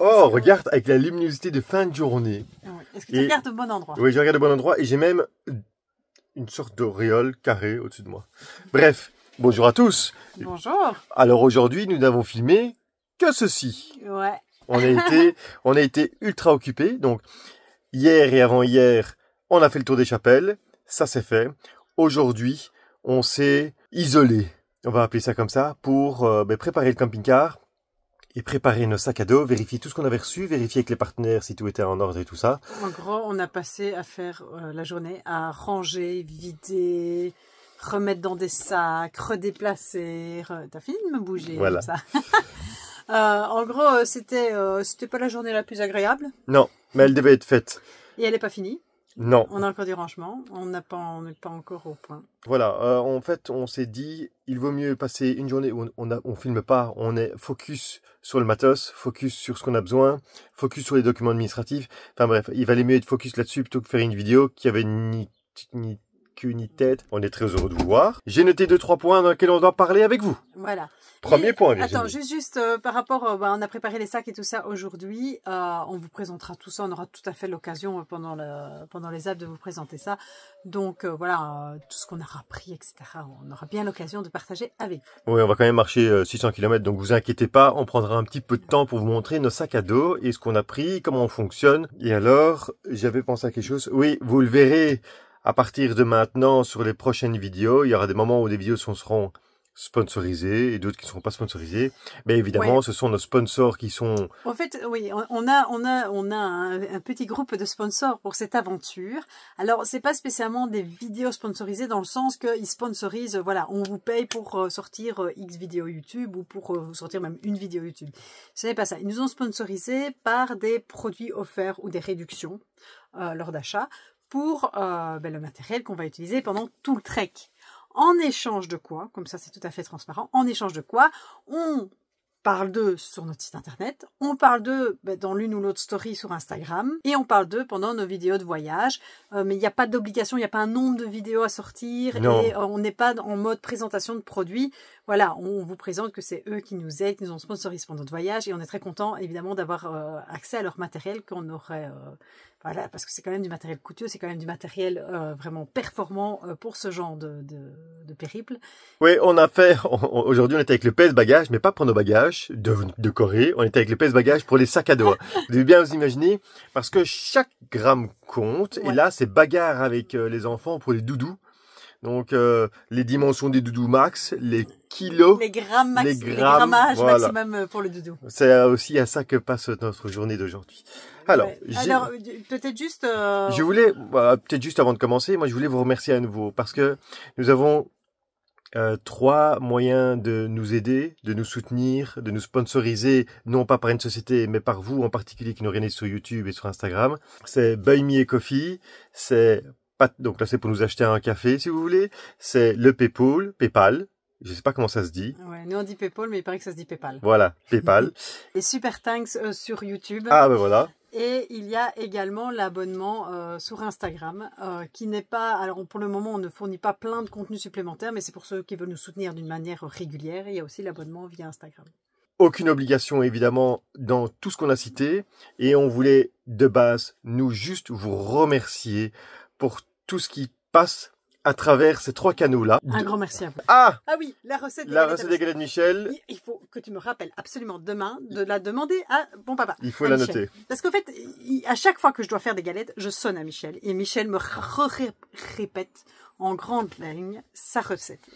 Oh, regarde, avec la luminosité de fin de journée. Ah est-ce que tu regardes au bon endroit Oui, je regarde au bon endroit et j'ai même une sorte d'auréole carrée au-dessus de moi. Bref, bonjour à tous. Bonjour. Alors aujourd'hui, nous n'avons filmé que ceci. Ouais. On a été, on a été ultra occupés. Donc, hier et avant-hier, on a fait le tour des chapelles. Ça, s'est fait. Aujourd'hui, on s'est isolé. On va appeler ça comme ça pour euh, ben, préparer le camping-car et préparer nos sacs à dos, vérifier tout ce qu'on avait reçu, vérifier avec les partenaires si tout était en ordre et tout ça. En gros, on a passé à faire euh, la journée à ranger, vider, remettre dans des sacs, redéplacer. T'as fini de me bouger voilà. ça. Euh, en gros, euh, c'était c'était pas la journée la plus agréable. Non, mais elle devait être faite. Et elle n'est pas finie. Non. On a encore du rangement, on n'a pas, pas, encore au point. Voilà, euh, en fait, on s'est dit, il vaut mieux passer une journée où on ne filme pas, on est focus sur le matos, focus sur ce qu'on a besoin, focus sur les documents administratifs. Enfin bref, il valait mieux être focus là-dessus plutôt que faire une vidéo qui avait ni, ni tête. On est très heureux de vous voir. J'ai noté deux, trois points dans lesquels on doit parler avec vous. Voilà. Premier point, Attends, juste, juste euh, par rapport, euh, bah, on a préparé les sacs et tout ça aujourd'hui. Euh, on vous présentera tout ça. On aura tout à fait l'occasion pendant, le, pendant les apps de vous présenter ça. Donc voilà, tout ce qu'on aura appris, etc. On aura bien l'occasion de partager avec vous. Oui, on va quand même marcher 600 km, donc vous inquiétez pas. On prendra un petit peu de temps pour vous montrer nos sacs à dos et ce qu'on a pris, comment on fonctionne. Et alors, j'avais pensé à quelque chose. Oui, vous le verrez à partir de maintenant, sur les prochaines vidéos, il y aura des moments où des vidéos seront sponsorisées et d'autres qui ne seront pas sponsorisées. Mais évidemment, ce sont nos sponsors qui sont. En fait, oui, on a, un, petit groupe de sponsors pour cette aventure. Alors, ce n'est pas spécialement des vidéos sponsorisées dans le sens qu'ils sponsorisent. Voilà, on vous paye pour euh, sortir euh, X vidéo YouTube ou pour euh, sortir même une vidéo YouTube. Ce n'est pas ça. Ils nous ont sponsorisés par des produits offerts ou des réductions lors d'achat pour euh, ben, le matériel qu'on va utiliser pendant tout le trek. En échange de quoi, comme ça c'est tout à fait transparent, en échange de quoi, on parle d'eux sur notre site internet, on parle d'eux bah, dans l'une ou l'autre story sur Instagram, et on parle d'eux pendant nos vidéos de voyage. Euh, mais il n'y a pas d'obligation, il n'y a pas un nombre de vidéos à sortir, et on n'est pas en mode présentation de produits. Voilà, on vous présente que c'est eux qui nous aident, qui nous ont sponsorisé pendant notre voyage, et on est très content évidemment d'avoir euh, accès à leur matériel qu'on aurait. Euh, voilà, parce que c'est quand même du matériel coûteux, c'est quand même du matériel vraiment performant pour ce genre de, périple. Oui, on a fait, aujourd'hui on était avec le PS bagage mais pas pour nos bagages de, Corée. On était avec les pèse-bagages pour les sacs à dos. Hein. vous devez bien vous imaginer, parce que chaque gramme compte. Et là, c'est bagarre avec euh, les enfants pour les doudous. Donc euh, les dimensions des doudous max, les kilos, les grammes, les, grammages maximum euh, pour le doudou. C'est aussi à ça que passe notre journée d'aujourd'hui. Alors, peut-être juste. Je voulais, bah, peut-être juste avant de commencer, moi je voulais vous remercier à nouveau parce que nous avons euh, trois moyens de nous aider, de nous soutenir, de nous sponsoriser, non pas par une société, mais par vous en particulier qui nous regardez sur YouTube et sur Instagram. C'est Buy Me et Coffee, c'est donc là c'est pour nous acheter un café si vous voulez, c'est le PayPal, PayPal. Je sais pas comment ça se dit. Ouais, nous on dit PayPal, mais il paraît que ça se dit PayPal. Voilà, PayPal. et Super Thanks euh, sur YouTube. Ah ben voilà. Et il y a également l'abonnement euh, sur Instagram euh, qui n'est pas... Alors pour le moment, on ne fournit pas plein de contenu supplémentaire, mais c'est pour ceux qui veulent nous soutenir d'une manière régulière. il y a aussi l'abonnement via Instagram. Aucune obligation évidemment dans tout ce qu'on a cité. Et on voulait de base, nous juste vous remercier pour tout ce qui passe à travers ces trois canaux-là. Un grand merci à vous. Ah Ah oui, la recette des, la recette des galettes Michel. Il faut que tu me rappelles absolument demain de la demander à bon papa. Il faut la noter. Parce qu'en fait, à chaque fois que je dois faire des galettes, je sonne à Michel et Michel me répète en grande ligne sa recette.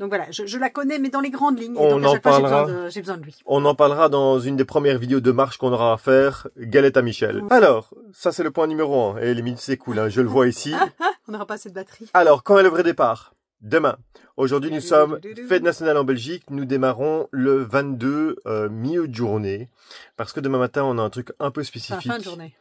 Donc voilà, je, je, la connais, mais dans les grandes lignes. On donc, en parlera. J'ai besoin, de lui. On en parlera dans une des premières vidéos de marche qu'on aura à faire, galette à Michel. Alors, ça c'est le point numéro 1. Et les minutes cool, hein. je le vois ici. on n'aura pas assez de batterie. Alors, quand est le vrai départ Demain. Aujourd'hui, nous sommes fête nationale en Belgique. Nous démarrons le 22 milieu de journée parce que demain matin, on a un truc un peu spécifique. fin de journée.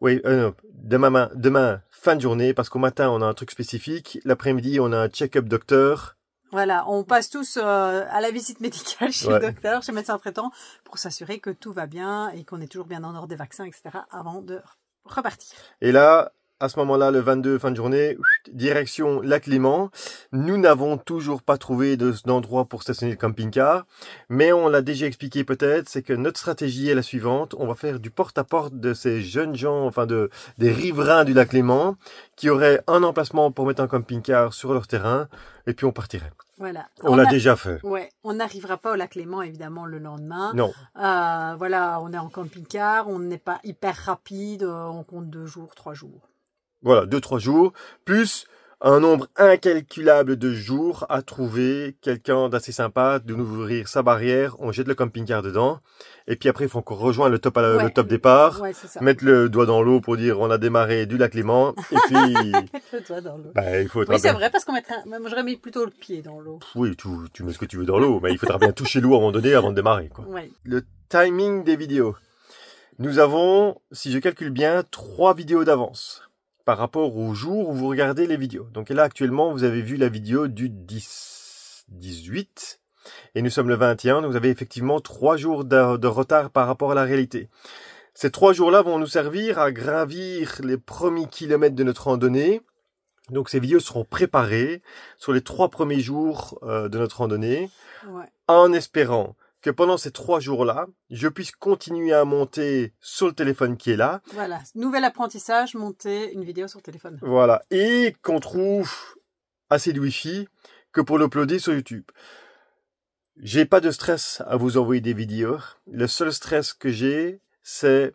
Oui, euh, non. demain, demain, fin de journée parce qu'au matin, on a un truc spécifique. L'après-midi, on a un check-up docteur voilà, on passe tous euh, à la visite médicale chez le docteur, chez le médecin traitant, pour s'assurer que tout va bien et qu'on est toujours bien en ordre des vaccins, etc., avant de repartir. Et là, à ce moment-là, le 22, fin de journée, direction lac Clément. Nous n'avons toujours pas trouvé d'endroit pour stationner le camping-car, mais on l'a déjà expliqué peut-être, c'est que notre stratégie est la suivante. On va faire du porte-à-porte de ces jeunes gens, enfin de, des riverains du lac Léman, qui auraient un emplacement pour mettre un camping-car sur leur terrain, et puis on partirait. Voilà. On, l'a déjà fait. Ouais, on n'arrivera pas au lac Léman évidemment le lendemain. Non. Euh, voilà, on est en camping-car, on n'est pas hyper rapide, euh, on compte deux jours, trois jours. Voilà, deux, trois jours, plus un nombre incalculable de jours à trouver quelqu'un d'assez sympa, de nous ouvrir sa barrière, on jette le camping-car dedans, et puis après il faut encore rejoindre le top, le top départ, mettre le doigt dans l'eau pour dire on a démarré du lac Léman, et puis... le dans l'eau. Bah, il faut oui c'est vrai, parce qu'on mettrait, j'aurais mis plutôt le pied dans l'eau. Oui, tu, tu, mets ce que tu veux dans l'eau, mais il faudra bien toucher l'eau à un moment donné avant de démarrer. Quoi. Le timing des vidéos. Nous avons, si je calcule bien, trois vidéos d'avance par rapport au jour où vous regardez les vidéos. Donc là, actuellement, vous avez vu la vidéo du 10, 18, et nous sommes le 21, donc vous avez effectivement trois jours de, retard par rapport à la réalité. Ces trois jours-là vont nous servir à gravir les premiers kilomètres de notre randonnée. Donc ces vidéos seront préparées sur les trois premiers jours euh, de notre randonnée, en espérant que pendant ces trois jours-là, je puisse continuer à monter sur le téléphone qui est là. Voilà, nouvel apprentissage, monter une vidéo sur le téléphone. Voilà, et qu'on trouve assez de Wi-Fi que pour l'uploader sur YouTube. J'ai pas de stress à vous envoyer des vidéos. Le seul stress que j'ai, c'est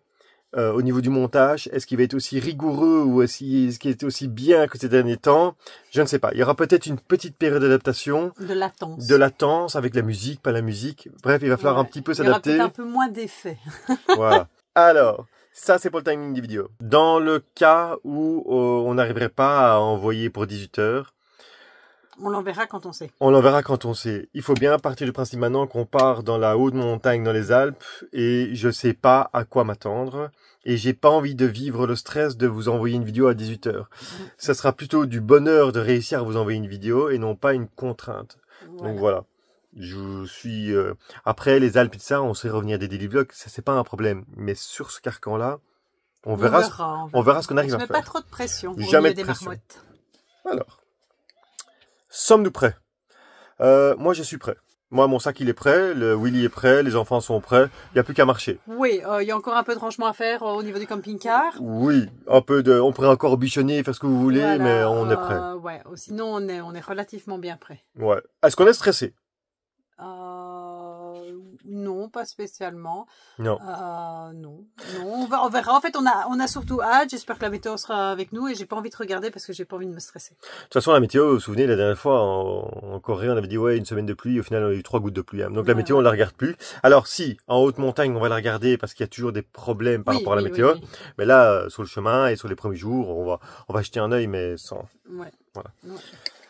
euh, au niveau du montage Est-ce qu'il va être aussi rigoureux ou est-ce qu'il est aussi bien que ces derniers temps Je ne sais pas. Il y aura peut-être une petite période d'adaptation. De latence. De latence avec la musique, pas la musique. Bref, il va falloir un petit peu s'adapter. Il un peu moins d'effets. voilà. Alors, ça c'est pour le timing des vidéos. Dans le cas où euh, on n'arriverait pas à envoyer pour 18 heures, on l'enverra quand on sait. On l'enverra quand on sait. Il faut bien partir du principe maintenant qu'on part dans la haute montagne, dans les Alpes, et je ne sais pas à quoi m'attendre. Et j'ai pas envie de vivre le stress de vous envoyer une vidéo à 18 h mm. Ça sera plutôt du bonheur de réussir à vous envoyer une vidéo et non pas une contrainte. Donc voilà. Je suis euh, après les Alpes et ça, on sait revenir des daily vlogs. ça c'est pas un problème. Mais sur ce carcan là, on verra, on verra, ce, qu'on arrive à faire. Je mets pas trop de pression. Jamais de pression. Alors. Sommes-nous prêts euh, Moi, je suis prêt. Moi, mon sac, il est prêt, le Willy est prêt, les enfants sont prêts, il n'y a plus qu'à marcher. Oui, euh, il y a encore un peu de rangement à faire euh, au niveau du camping-car. Oui, un peu de... On pourrait encore bichonner, faire ce que vous voulez, mais on est prêt. Ouais, sinon on est, on est relativement bien prêt. Ouais. Est-ce qu'on est stressé non, pas spécialement. Non. Euh, non. non. On, va, on, verra. En fait, on a, on a surtout hâte. J'espère que la météo sera avec nous et j'ai pas envie de regarder parce que j'ai pas envie de me stresser. De toute façon, la météo, vous vous souvenez, la dernière fois en, Corée, on avait dit ouais, une semaine de pluie. Au final, on a eu trois gouttes de pluie. Hein. Donc la météo, on la regarde plus. Alors si, en haute montagne, on va la regarder parce qu'il y a toujours des problèmes par rapport à la météo. mais là, euh, sur le chemin et sur les premiers jours, on va, on va jeter un œil, mais sans. Ouais. Voilà.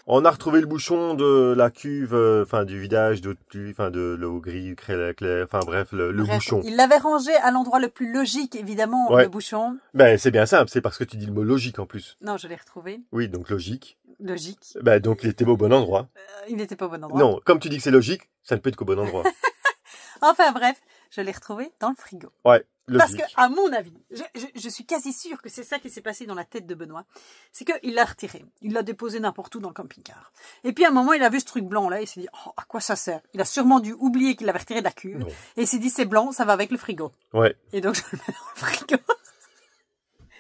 On a retrouvé le bouchon de la cuve, euh, enfin du vidage, de, enfin de l'eau gris, clair, clair, enfin bref, le, bouchon. Il l'avait rangé à l'endroit le plus logique, évidemment, le bouchon. Ben c'est bien simple, c'est parce que tu dis le mot logique en plus. Non, je l'ai retrouvé. Oui, donc logique. Logique. Ben donc il était au bon endroit. Euh, il n'était pas au bon endroit. Non, comme tu dis que c'est logique, ça ne peut être qu'au bon endroit. enfin bref, je l'ai retrouvé dans le frigo. Ouais. Parce que, à mon avis, je, suis quasi sûre que c'est ça qui s'est passé dans la tête de Benoît. C'est qu'il l'a retiré. Il l'a déposé n'importe où dans le camping-car. Et puis, à un moment, il a vu ce truc blanc là. Et il s'est dit, oh, à quoi ça sert? Il a sûrement dû oublier qu'il l'avait retiré de la cuve. Et il s'est dit, c'est blanc, ça va avec le frigo. Ouais. Et donc, je le mets dans frigo.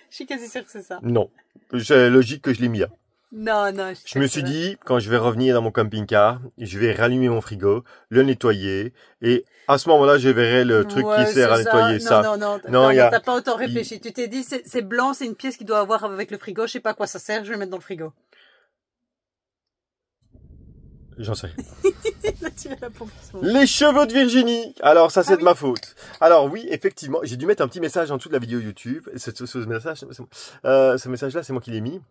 je suis quasi sûre que c'est ça. Non. C'est logique que je l'ai mis là. Non, non. Je, me suis dit, quand je vais revenir dans mon camping-car, je vais rallumer mon frigo, le nettoyer, et à ce moment-là, je verrai le truc qui sert à nettoyer ça. Non, non, non, t'as pas autant réfléchi. Tu t'es dit, c'est blanc, c'est une pièce qui doit avoir avec le frigo, je sais pas quoi ça sert, je vais le mettre dans le frigo. J'en sais Les cheveux de Virginie. Alors ça c'est ah de ma faute. Alors oui, effectivement, j'ai dû mettre un petit message en dessous de la vidéo YouTube. Ce, ce, ce message, euh, ce message là, c'est moi qui l'ai mis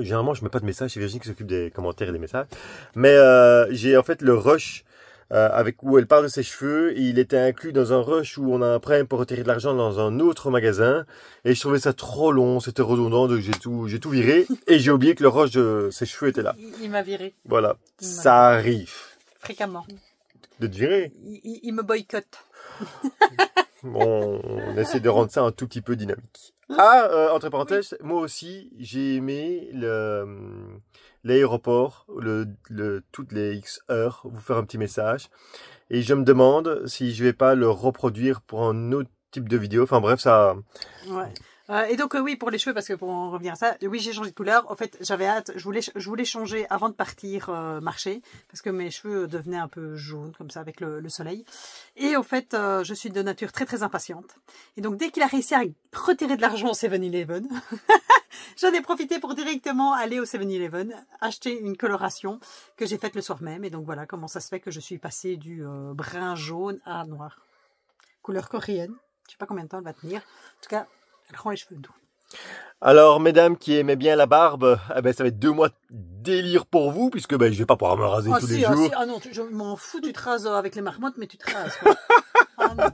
généralement je mets pas de message, c'est Virginie qui s'occupe des commentaires et des messages. Mais euh, j'ai en fait le rush euh, avec où elle parle de ses cheveux. il était inclus dans un rush où on a un prêt pour retirer de l'argent dans un autre magasin. Et je trouvais ça trop long, c'était redondant, donc j'ai tout, j'ai tout viré. Et j'ai oublié que le rush de ses cheveux était là. Il, m'a viré. Voilà, ça arrive. Fréquemment. De te virer. Il, me boycotte. bon, on essaie de rendre ça un tout petit peu dynamique. Ah, euh, entre parenthèses, moi aussi, j'ai aimé le, hum, l'aéroport, le, le, toutes les X heures, vous faire un petit message. Et je me demande si je vais pas le reproduire pour un autre type de vidéo. Enfin bref, ça. Ouais. Euh, et donc euh, oui pour les cheveux parce que pour en revenir à ça, oui j'ai changé de couleur. En fait j'avais hâte, je voulais je voulais changer avant de partir euh, marcher parce que mes cheveux devenaient un peu jaunes comme ça avec le, soleil. Et en fait je suis de nature très très impatiente. Et donc dès qu'il a réussi à retirer de l'argent au 7-Eleven, j'en ai profité pour directement aller au 7-Eleven acheter une coloration que j'ai faite le soir même. Et donc voilà comment ça se fait que je suis passée du brun jaune à noir, couleur coréenne. Je sais pas combien de temps elle va tenir. En tout cas, elle les cheveux doux. Alors, mesdames qui aimaient bien la barbe, eh ben, ça va être deux mois de délire pour vous, puisque ben, je vais pas pouvoir me raser ah, tous les ah, jours. Ah non, je m'en fous, tu te rases euh, avec les marmottes, mais tu te rases. ah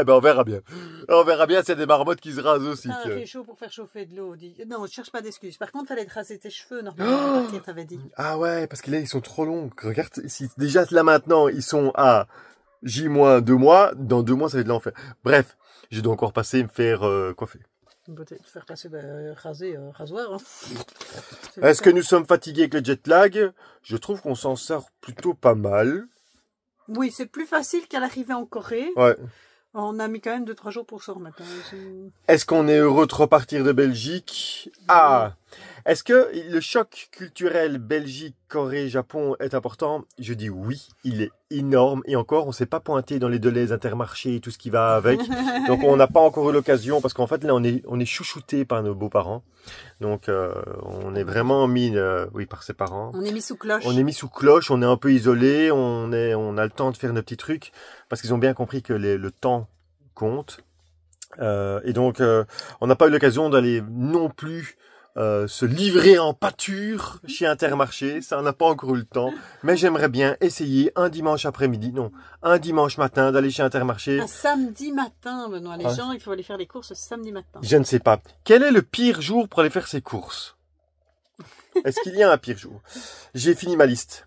eh ben, on verra bien. On verra bien C'est des marmottes qui se rasent aussi. Ah, fait chaud pour faire chauffer de l'eau. Non, je cherche pas d'excuses. Par contre, fallait te raser tes cheveux, normalement, dit. Ah ouais, parce que là, ils sont trop longs. Regarde, si, déjà là maintenant, ils sont à J moins deux mois. Dans deux mois, ça va être l'enfer. Bref, j'ai dois encore passer et me faire euh, coiffer. Peut-être bah, faire passer, bah, euh, raser, euh, rasoir. Hein. Est-ce que nous sommes fatigués avec le jet lag Je trouve qu'on s'en sort plutôt pas mal. Oui, c'est plus facile qu'à l'arrivée en Corée. On a mis quand même 2 trois jours pour sortir. remettre. Est-ce qu'on est heureux de repartir de Belgique Ah est-ce que le choc culturel Belgique, Corée, Japon est important Je dis oui, il est énorme. Et encore, on s'est pas pointé dans les intermarchés et tout ce qui va avec. Donc on n'a pas encore eu l'occasion parce qu'en fait là on est on est chouchouté par nos beaux-parents. Donc euh, on est vraiment mis euh, oui par ses parents. On est mis sous cloche. On est mis sous cloche. On est un peu isolé. On est on a le temps de faire nos petits trucs parce qu'ils ont bien compris que le temps compte. Euh, et donc, euh, on n'a pas eu l'occasion d'aller non plus euh, se livrer en pâture chez Intermarché. Ça, n'a pas encore eu le temps. Mais j'aimerais bien essayer un dimanche après-midi, non, un dimanche matin d'aller chez Intermarché. Un samedi matin, Benoît. Les ah. gens, il faut aller faire les courses samedi matin. Je ne sais pas. Quel est le pire jour pour aller faire ses courses Est-ce qu'il y a un pire jour J'ai fini ma liste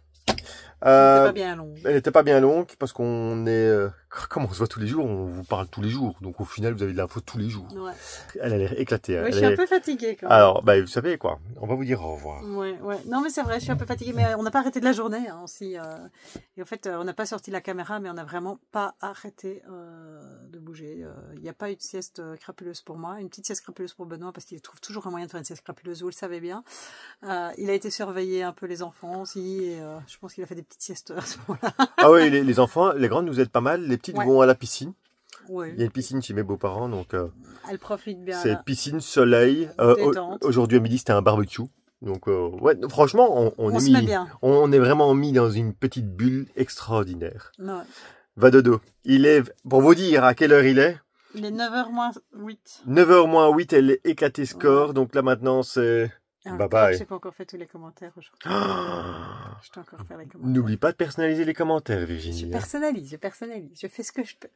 elle euh, n'était pas bien longue. Elle n'était pas bien longue parce qu'on est, euh, comme on se voit tous les jours, on vous parle tous les jours. Donc au final, vous avez de l'info tous les jours. Ouais. Elle a l'air éclatée. Ouais, je suis un peu fatiguée. Alors, bah, vous savez quoi, on va vous dire au revoir. Ouais, ouais. Non, mais c'est vrai, je suis un peu fatiguée. Mais on n'a pas arrêté de la journée hein, aussi. Euh. Et en fait, on n'a pas sorti la caméra, mais on n'a vraiment pas arrêté. Euh, il n'y a pas eu de sieste euh, crapuleuse pour moi. Une petite sieste crapuleuse pour Benoît parce qu'il trouve toujours un moyen de faire une sieste crapuleuse, vous le savez bien. Euh, il a été surveillé un peu les enfants aussi. je pense qu'il a fait des petites siestes ce moment-là. ah oui, les, enfants, les grandes nous aident pas mal. Les petites vont à la piscine. Il y a une piscine chez mes beaux-parents, donc. Elle profite bien. C'est piscine, soleil. Aujourd'hui à midi, c'était un barbecue. Donc, ouais, franchement, on, est on est vraiment mis dans une petite bulle extraordinaire. Ouais va dodo. Il est, pour vous dire à quelle heure il est, il est 9h moins 8. 9h moins 8, elle est éclatée score. Donc là maintenant, c'est. Ah, bye bye. Je n'ai pas encore fait tous les commentaires aujourd'hui. Ah je dois encore faire les commentaires. N'oublie pas de personnaliser les commentaires, Virginie. Je personnalise, je personnalise. Je fais ce que je peux.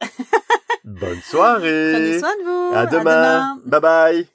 Bonne soirée. Prenez soin de vous. À demain. Bye bye.